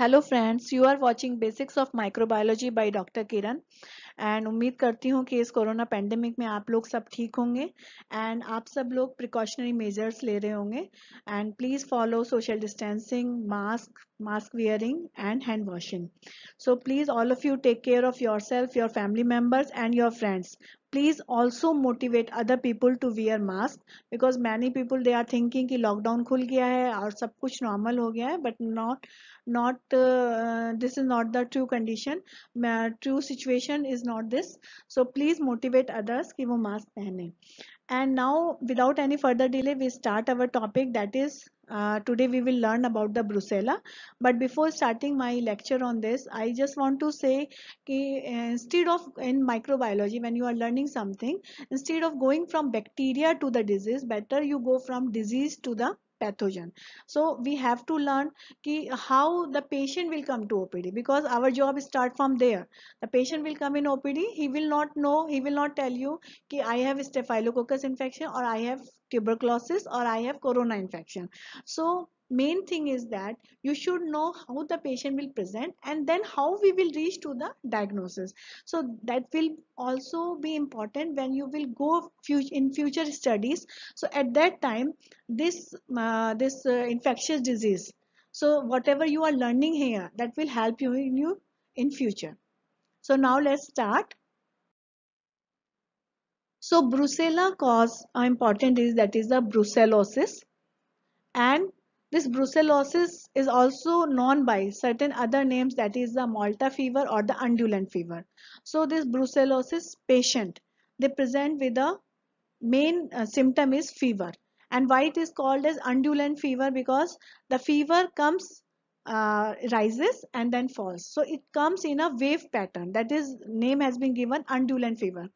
Hello friends, you are watching Basics of Microbiology by Dr. Kiran. And उम्मीद करती हूँ कि इस कोरोना पैंडेमिक में आप लोग सब ठीक होंगे एंड आप सब लोग प्रिकॉशनरी मेजर्स ले रहे होंगे and please follow social distancing mask mask wearing and hand washing so please all of you take care of yourself your family members and your friends please also motivate other people to wear mask because many people they are thinking की lockdown खुल गया है और सब कुछ normal हो गया है but not not this is not the true condition true situation is is not this so please motivate others ki wo mask pehne and now without any further delay we start our topic that is uh, today we will learn about the brucella but before starting my lecture on this i just want to say ki, uh, instead of in microbiology when you are learning something instead of going from bacteria to the disease better you go from disease to the pathogen so we have to learn ki how the patient will come to opd because our job start from there the patient will come in opd he will not know he will not tell you ki i have staphylococcus infection or i have tuberculosis or i have corona infection so main thing is that you should know how the patient will present and then how we will reach to the diagnosis so that will also be important when you will go in future studies so at that time this uh, this uh, infectious disease so whatever you are learning here that will help you in you in future so now let's start so brucella cause uh, important is that is the brucellosis and this brucellosis is also known by certain other names that is the Malta fever or the undulant fever. So this brucellosis patient, they present with the main uh, symptom is fever. And why it is called as undulant fever because the fever comes, uh, rises and then falls. So it comes in a wave pattern that is name has been given undulant fever.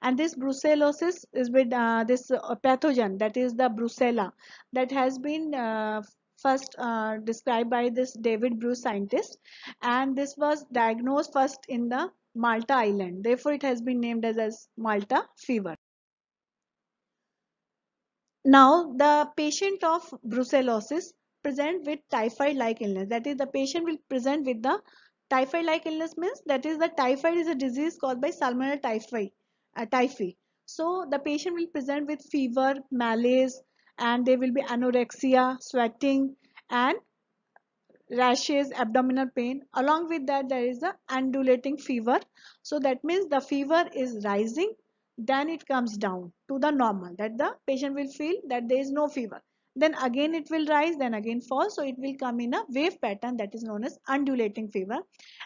And this brucellosis is with uh, this uh, pathogen that is the brucella that has been uh, first uh, described by this David Bruce scientist and this was diagnosed first in the Malta island. Therefore, it has been named as, as Malta fever. Now, the patient of brucellosis present with typhoid-like illness. That is, the patient will present with the typhoid-like illness means that is the typhoid is a disease caused by Salmonella typhi. Uh, typhi. So, the patient will present with fever, malaise, and there will be anorexia, sweating and rashes, abdominal pain. Along with that there is the undulating fever. So that means the fever is rising then it comes down to the normal that the patient will feel that there is no fever then again it will rise then again fall so it will come in a wave pattern that is known as undulating fever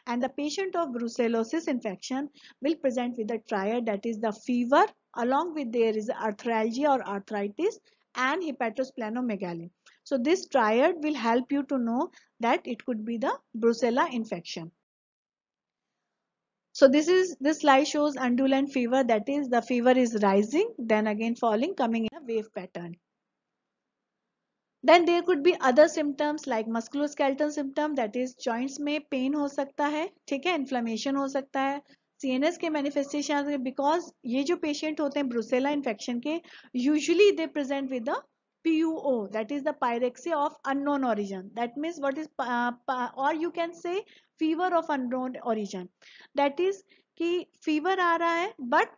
and the patient of brucellosis infection will present with a triad that is the fever along with there is arthralgia or arthritis and hepatosplenomegaly. So this triad will help you to know that it could be the brucella infection. So this is this slide shows undulant fever that is the fever is rising then again falling coming in a wave pattern. Then there could be other symptoms like musculoskeletal symptom that is joints may pain हो सकता है ठीक है inflammation हो सकता है CNS के manifestation because ये जो पेशेंट होते हैं ब्रुसेला इन्फेक्शन के usually they present with the PUO, that is the pyrexia of unknown origin. That means what is, uh, or you can say fever of unknown origin. That is कि fever आ रहा है but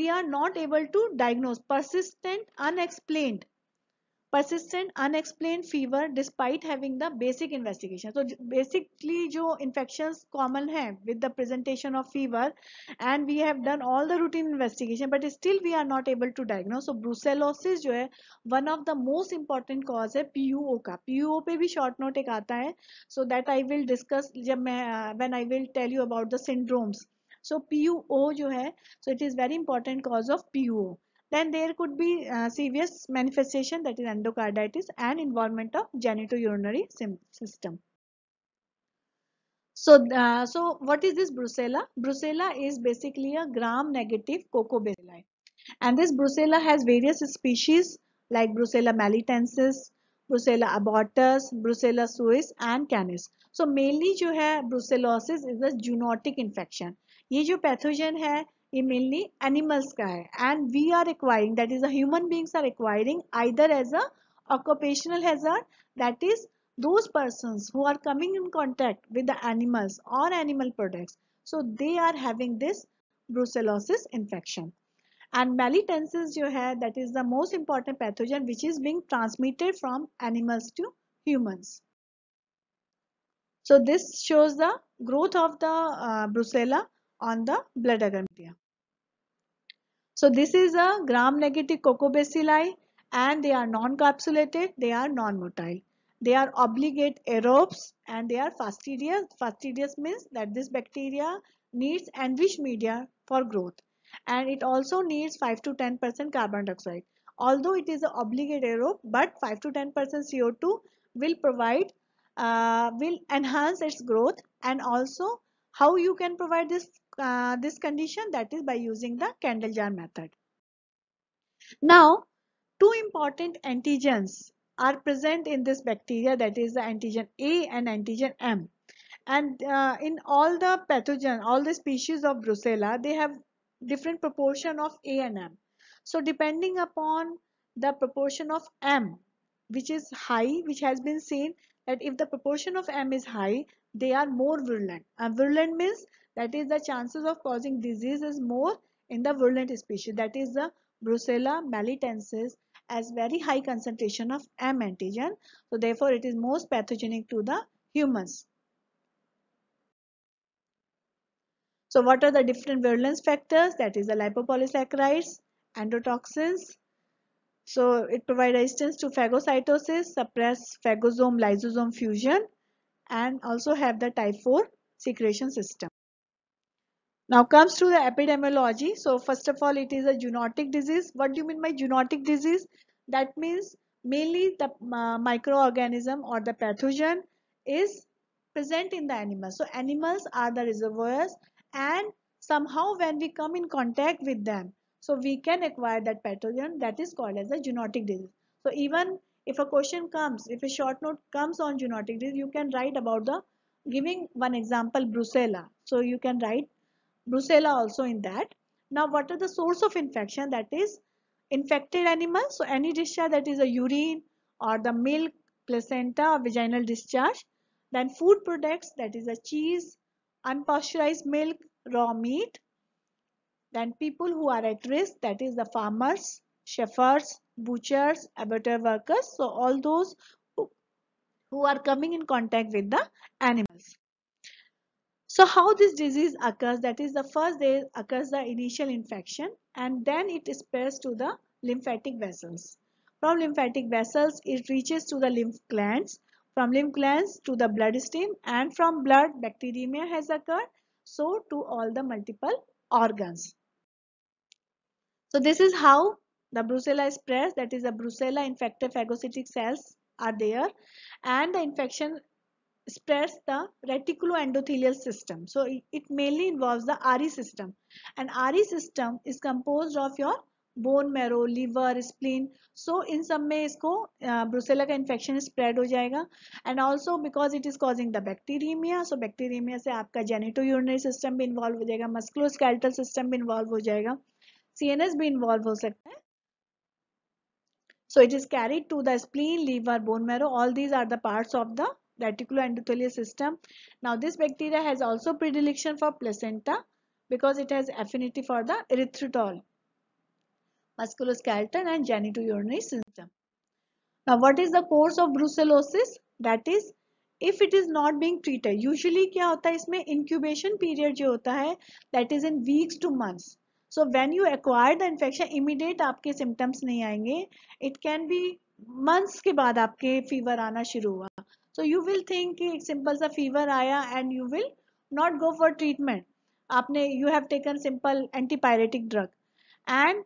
we are not able to diagnose persistent unexplained persistent unexplained fever despite having the basic investigation so basically jo infections common hai with the presentation of fever and we have done all the routine investigation but still we are not able to diagnose so brucellosis jo hai one of the most important cause hai puo ka puo pe bhi short note ek aata hai so that i will discuss jab main when i will tell you about the syndromes so puo jo hai so it is very important cause of puo then there could be uh, serious manifestation that is endocarditis and involvement of genitourinary system. So, uh, so what is this brucella? Brucella is basically a gram-negative cocobacilli. And this brucella has various species like brucella malitensis, brucella abortus, brucella suis and canis. So, mainly जो है brucellosis is a zoonotic infection. ये जो pathogen है Mainly animals' care, and we are we that is the human beings are human either as acquiring occupational hazard that is those persons who are coming in contact with the animals or animal products so they are having this brucellosis infection and malitensis you have that is the most important pathogen which is being transmitted from animals to humans so this shows the growth of the uh, brucella on the blood agar media. So this is a gram-negative cocobacilli and they are non-capsulated, they are non-motile. They are obligate aerobes and they are fastidious. Fastidious means that this bacteria needs and which media for growth and it also needs 5 to 10 percent carbon dioxide although it is an obligate aerobe but 5 to 10 percent co2 will provide uh, will enhance its growth and also how you can provide this, uh, this condition? That is by using the candle jar method. Now, two important antigens are present in this bacteria that is the antigen A and antigen M. And uh, in all the pathogen, all the species of Brucella, they have different proportion of A and M. So depending upon the proportion of M, which is high, which has been seen that if the proportion of M is high, they are more virulent. And uh, virulent means that is the chances of causing disease is more in the virulent species that is the Brucella melitensis has very high concentration of M antigen. So therefore it is most pathogenic to the humans. So what are the different virulence factors? That is the lipopolysaccharides, endotoxins. So it provides resistance to phagocytosis, suppress phagosome-lysosome fusion and also have the type 4 secretion system. Now comes to the epidemiology. So first of all, it is a zoonotic disease. What do you mean by zoonotic disease? That means mainly the uh, microorganism or the pathogen is present in the animal. So animals are the reservoirs and somehow when we come in contact with them, so we can acquire that pathogen that is called as a zoonotic disease. So even if a question comes if a short note comes on zoonotic disease you can write about the giving one example brucella so you can write brucella also in that now what are the source of infection that is infected animals so any discharge that is a urine or the milk placenta vaginal discharge then food products that is a cheese unpasteurized milk raw meat then people who are at risk that is the farmers shepherds, butchers, abattoir workers. So all those who, are coming in contact with the animals. So how this disease occurs, that is the first day occurs the initial infection and then it spreads to the lymphatic vessels. From lymphatic vessels, it reaches to the lymph glands, from lymph glands to the bloodstream and from blood bacteremia has occurred, so to all the multiple organs. So this is how the brucella is pressed that is the brucella infected phagocytic cells are there and the infection spreads the reticuloendothelial system so it, mainly involves the RE system and RE system is composed of your bone marrow liver spleen so in some सब isko uh, brucella ka infection spread ho jayega and also because it is causing the bacteremia so bacteremia se aapka genito urinary system bhi involve ho jayega musculoskeletal system bhi involve ho jayega cns bhi involve ho sakta hai So it is carried to the spleen, liver, bone marrow. All these are the parts of the reticuloendothelial system. Now this bacteria has also predilection for placenta because it has affinity for the erythritol, musculoskeletal and genitourinary system. Now what is the course of brucellosis? That is if it is not being treated usually kya hota hai isme incubation period jo hota hai that is in weeks to months so when you acquire the infection immediate आपके symptoms नहीं आएंगे it can be months के बाद आपके fever आना शुरू हुआ so you will think कि एक सिंपल सा फीवर आया and you will not go for treatment आपने you have taken simple antipyretic drug and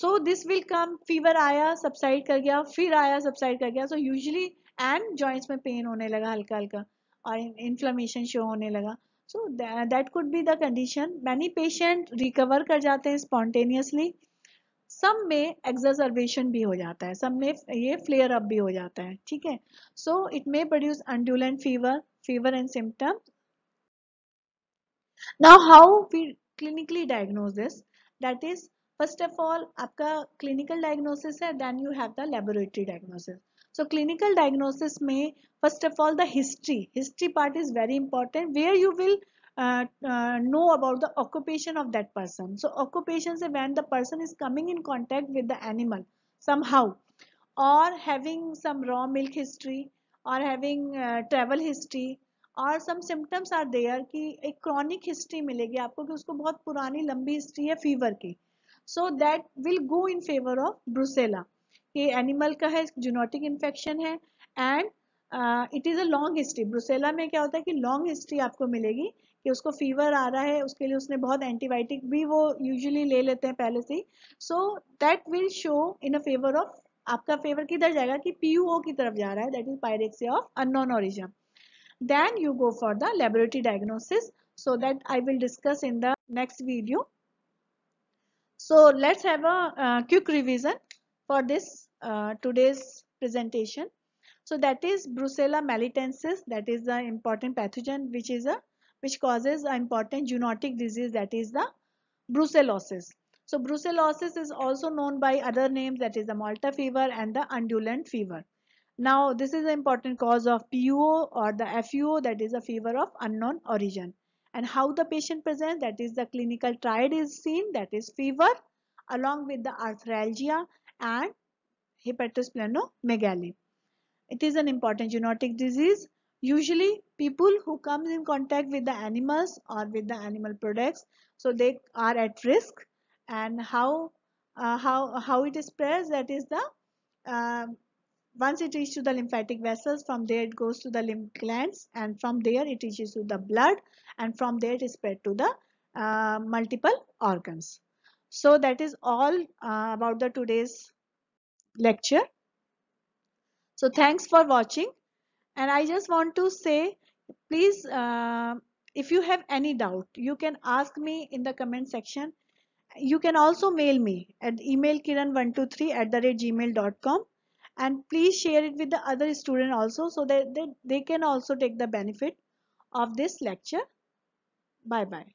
so this will come fever आया सबसाइड कर गया फिर आया सबसाइड कर गया सो यूजली एंड जॉइंट्स में पेन होने लगा हल्का हल्का और इन्फ्लामेशन शो होने लगा so that could be the condition many patient recover कर जाते हैं स्पॉन्टेनियसली सम में एक्सर्वेशन भी हो जाता है सम में ये फ्लेयर अप भी हो जाता है ठीक है so it may produce undulant fever fever and symptom now how we clinically diagnose this that is first of all आपका क्लिनिकल डायग्नोसिस है then you have the laboratory diagnosis so clinical diagnosis में first of all the history history part is very important where you will know about the occupation of that person so occupation से when the person is coming in contact with the animal somehow और having some raw milk history और having travel history और some symptoms are there कि एक chronic history मिलेगी आपको कि उसको बहुत पुरानी लंबी हिस्ट्री है फीवर की so that will go in favour of brucella कि एनिमल का है जूनोटिक इन्फेक्शन है and it is a long history brucella में क्या होता है कि लॉन्ग हिस्ट्री आपको मिलेगी कि उसको फीवर आ रहा है उसके लिए उसने बहुत एंटीबायोटिक भी वो यूजुअली ले लेते हैं पहले से ही so that will show in a favour of आपका फेवर किधर जाएगा कि पी की तरफ जा रहा है that is pyrexia of unknown origin then you go for the laboratory diagnosis so that I will discuss in the next video so let's have a quick quick for this uh, today's presentation. So that is Brucella melitensis that is the important pathogen which is a which causes an important zoonotic disease that is the brucellosis. So brucellosis is also known by other names that is the Malta fever and the undulant fever. Now this is an important cause of PUO or the FUO that is a fever of unknown origin. And how the patient presents that is the clinical triad is seen that is fever along with the arthralgia and hepatosplenomegaly. It is an important zoonotic disease. Usually people who come in contact with the animals or with the animal products, so they are at risk and how uh, how how it spreads that is the uh, once it reaches to the lymphatic vessels from there it goes to the lymph glands and from there it reaches to the blood and from there it is spread to the uh, multiple organs so that is all uh, about the today's lecture. So thanks for watching and I just want to say please uh, if you have any doubt you can ask me in the comment section. You can also mail me at email kiran123 at the rate gmail.com and please share it with the other student also so that they, they can also take the benefit of this lecture. Bye bye.